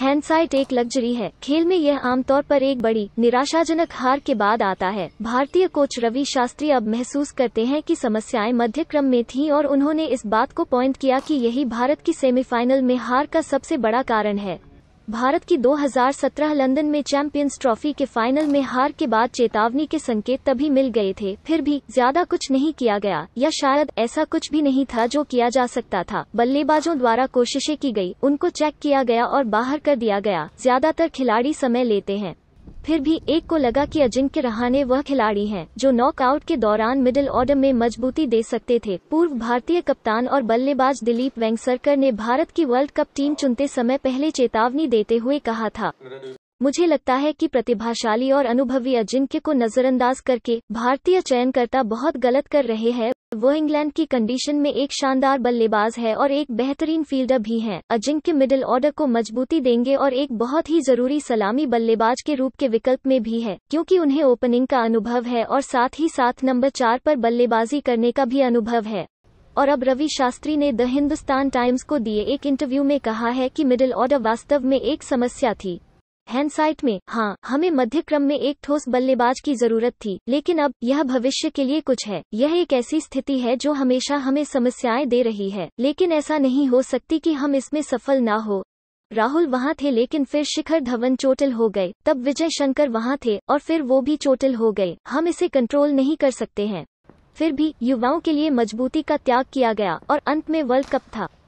हैंडसाइट एक लग्जरी है खेल में यह आमतौर पर एक बड़ी निराशाजनक हार के बाद आता है भारतीय कोच रवि शास्त्री अब महसूस करते हैं कि समस्याएं मध्य क्रम में थीं और उन्होंने इस बात को पॉइंट किया कि यही भारत की सेमीफाइनल में हार का सबसे बड़ा कारण है भारत की 2017 लंदन में चैंपियंस ट्रॉफी के फाइनल में हार के बाद चेतावनी के संकेत तभी मिल गए थे फिर भी ज्यादा कुछ नहीं किया गया या शायद ऐसा कुछ भी नहीं था जो किया जा सकता था बल्लेबाजों द्वारा कोशिशें की गई, उनको चेक किया गया और बाहर कर दिया गया ज्यादातर खिलाड़ी समय लेते हैं फिर भी एक को लगा कि अजिंक्य रहाणे वह खिलाड़ी हैं जो नॉकआउट के दौरान मिडिल ऑर्डर में मजबूती दे सकते थे पूर्व भारतीय कप्तान और बल्लेबाज दिलीप वेंगसरकर ने भारत की वर्ल्ड कप टीम चुनते समय पहले चेतावनी देते हुए कहा था मुझे लगता है कि प्रतिभाशाली और अनुभवी अजिंक्य को नजरअंदाज करके भारतीय चयनकर्ता बहुत गलत कर रहे हैं वो इंग्लैंड की कंडीशन में एक शानदार बल्लेबाज है और एक बेहतरीन फील्डर भी हैं अजिंक्य मिडिल ऑर्डर को मजबूती देंगे और एक बहुत ही जरूरी सलामी बल्लेबाज के रूप के विकल्प में भी है क्योंकि उन्हें ओपनिंग का अनुभव है और साथ ही साथ नंबर चार पर बल्लेबाजी करने का भी अनुभव है और अब रवि शास्त्री ने द हिंदुस्तान टाइम्स को दिए एक इंटरव्यू में कहा है कि मिडिल ऑर्डर वास्तव में एक समस्या थी हैंडसाइट में हाँ हमें मध्य क्रम में एक ठोस बल्लेबाज की जरूरत थी लेकिन अब यह भविष्य के लिए कुछ है यह एक ऐसी स्थिति है जो हमेशा हमें समस्याएं दे रही है लेकिन ऐसा नहीं हो सकती कि हम इसमें सफल ना हो राहुल वहां थे लेकिन फिर शिखर धवन चोटिल हो गए तब विजय शंकर वहां थे और फिर वो भी चोटिल हो गए हम इसे कंट्रोल नहीं कर सकते हैं फिर भी युवाओं के लिए मजबूती का त्याग किया गया और अंत में वर्ल्ड कप था